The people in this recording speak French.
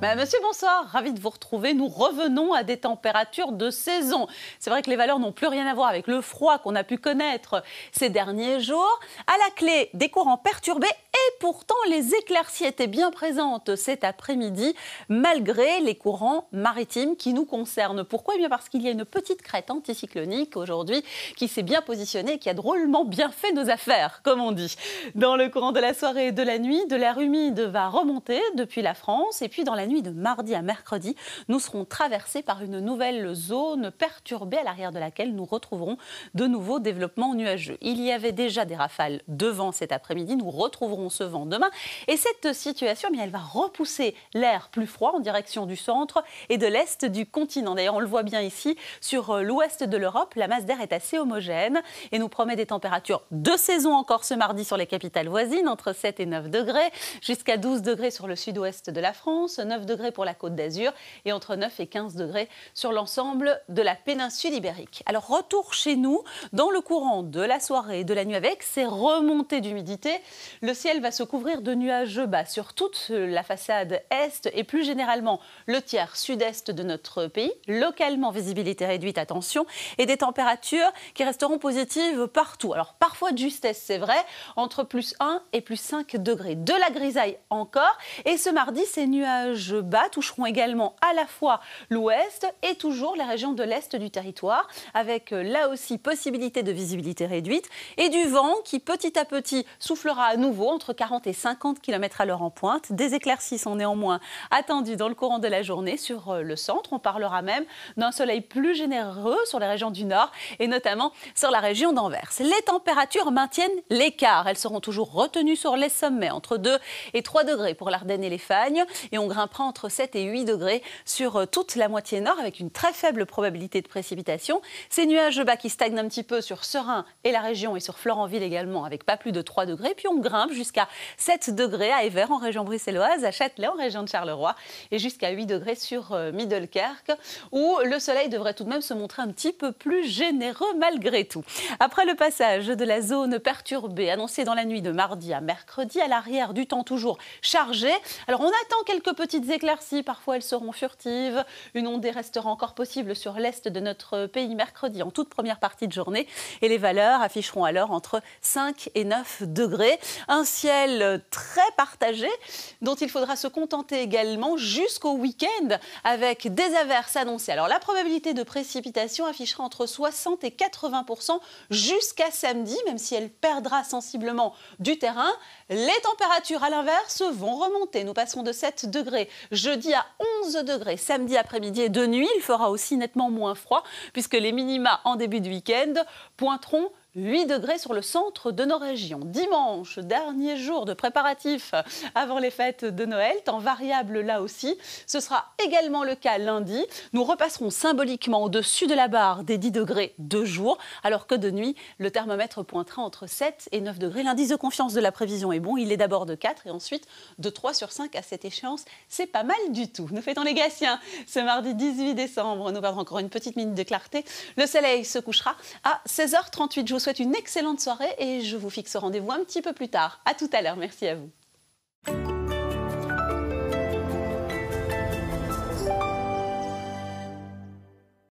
Bah, monsieur, bonsoir. Ravi de vous retrouver. Nous revenons à des températures de saison. C'est vrai que les valeurs n'ont plus rien à voir avec le froid qu'on a pu connaître ces derniers jours. À la clé, des courants perturbés pourtant, les éclaircies étaient bien présentes cet après-midi, malgré les courants maritimes qui nous concernent. Pourquoi eh bien Parce qu'il y a une petite crête anticyclonique aujourd'hui qui s'est bien positionnée, qui a drôlement bien fait nos affaires, comme on dit. Dans le courant de la soirée et de la nuit, de l'air humide va remonter depuis la France. Et puis, dans la nuit de mardi à mercredi, nous serons traversés par une nouvelle zone perturbée à l'arrière de laquelle nous retrouverons de nouveaux développements nuageux. Il y avait déjà des rafales devant cet après-midi. Nous retrouverons vent demain. Et cette situation, eh bien, elle va repousser l'air plus froid en direction du centre et de l'est du continent. D'ailleurs, on le voit bien ici, sur euh, l'ouest de l'Europe, la masse d'air est assez homogène et nous promet des températures de saison encore ce mardi sur les capitales voisines, entre 7 et 9 degrés, jusqu'à 12 degrés sur le sud-ouest de la France, 9 degrés pour la côte d'Azur et entre 9 et 15 degrés sur l'ensemble de la péninsule ibérique. Alors retour chez nous dans le courant de la soirée et de la nuit avec ces remontées d'humidité. Le ciel va se couvrir de nuages bas sur toute la façade est et plus généralement le tiers sud-est de notre pays. Localement, visibilité réduite, attention, et des températures qui resteront positives partout. Alors parfois de justesse, c'est vrai, entre plus 1 et plus 5 degrés. De la grisaille encore. Et ce mardi, ces nuages bas toucheront également à la fois l'ouest et toujours les régions de l'est du territoire, avec là aussi possibilité de visibilité réduite et du vent qui petit à petit soufflera à nouveau entre 40 et 50 km à l'heure en pointe. Des éclaircies sont néanmoins attendues dans le courant de la journée sur euh, le centre. On parlera même d'un soleil plus généreux sur les régions du nord et notamment sur la région d'Anvers. Les températures maintiennent l'écart. Elles seront toujours retenues sur les sommets, entre 2 et 3 degrés pour l'Ardenne et les Fagnes. Et on grimpera entre 7 et 8 degrés sur euh, toute la moitié nord avec une très faible probabilité de précipitation. Ces nuages bas qui stagnent un petit peu sur Serein et la région et sur Florentville également avec pas plus de 3 degrés. Puis on grimpe jusqu'à 7 degrés à Évers en région bruxelloise, à Châtelet en région de Charleroi et jusqu'à 8 degrés sur euh, Middelkerk où le soleil devrait tout de même se montrer un petit peu plus généreux malgré tout. Après le passage de la zone perturbée annoncée dans la nuit de mardi à mercredi, à l'arrière du temps toujours chargé, alors on attend quelques petites éclaircies, parfois elles seront furtives, une ondée restera encore possible sur l'est de notre pays mercredi en toute première partie de journée et les valeurs afficheront alors entre 5 et 9 degrés. Ainsi très partagé dont il faudra se contenter également jusqu'au week-end avec des averses annoncées. Alors la probabilité de précipitation affichera entre 60 et 80 jusqu'à samedi, même si elle perdra sensiblement du terrain. Les températures à l'inverse vont remonter. Nous passons de 7 degrés jeudi à 11 degrés samedi après-midi et de nuit. Il fera aussi nettement moins froid puisque les minima en début de week-end pointeront 8 degrés sur le centre de nos régions. Dimanche, dernier jour de préparatifs avant les fêtes de Noël, temps variable là aussi. Ce sera également le cas lundi. Nous repasserons symboliquement au-dessus de la barre des 10 degrés de jour, alors que de nuit, le thermomètre pointera entre 7 et 9 degrés. L'indice de confiance de la prévision est bon. Il est d'abord de 4 et ensuite de 3 sur 5 à cette échéance. C'est pas mal du tout. Nous fêtons les Gaciens ce mardi 18 décembre. Nous perdrons encore une petite minute de clarté. Le soleil se couchera à 16h38 souhaite une excellente soirée et je vous fixe rendez-vous un petit peu plus tard. À tout à l'heure, merci à vous.